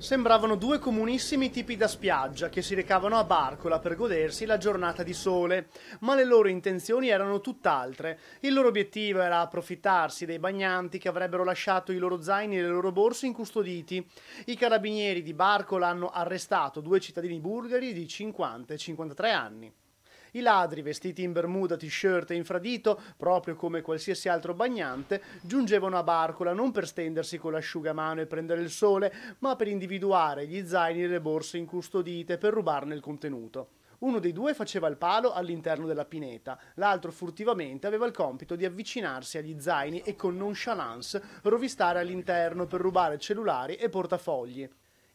Sembravano due comunissimi tipi da spiaggia che si recavano a Barcola per godersi la giornata di sole, ma le loro intenzioni erano tutt'altre. Il loro obiettivo era approfittarsi dei bagnanti che avrebbero lasciato i loro zaini e le loro borse incustoditi. I carabinieri di Barcola hanno arrestato due cittadini bulgari di 50 e 53 anni. I ladri, vestiti in bermuda, t-shirt e infradito, proprio come qualsiasi altro bagnante, giungevano a Barcola non per stendersi con l'asciugamano e prendere il sole, ma per individuare gli zaini e le borse incustodite per rubarne il contenuto. Uno dei due faceva il palo all'interno della pineta, l'altro furtivamente aveva il compito di avvicinarsi agli zaini e con nonchalance rovistare all'interno per rubare cellulari e portafogli.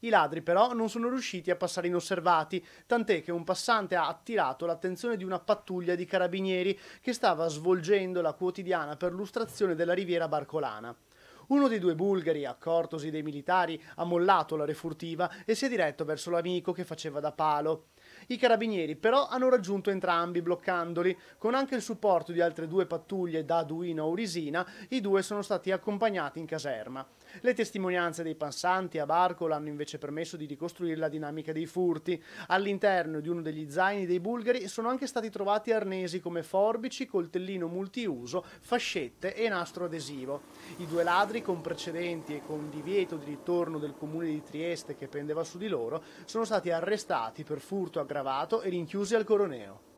I ladri però non sono riusciti a passare inosservati, tant'è che un passante ha attirato l'attenzione di una pattuglia di carabinieri che stava svolgendo la quotidiana perlustrazione della riviera barcolana. Uno dei due bulgari, accortosi dei militari, ha mollato la refurtiva e si è diretto verso l'amico che faceva da palo. I carabinieri però hanno raggiunto entrambi bloccandoli. Con anche il supporto di altre due pattuglie da Duino a Urisina, i due sono stati accompagnati in caserma. Le testimonianze dei passanti a Barcola hanno invece permesso di ricostruire la dinamica dei furti. All'interno di uno degli zaini dei bulgari sono anche stati trovati arnesi come forbici, coltellino multiuso, fascette e nastro adesivo. I due ladri, con precedenti e con divieto di ritorno del comune di Trieste che pendeva su di loro, sono stati arrestati per furto aggravato gravato e rinchiusi al Coroneo.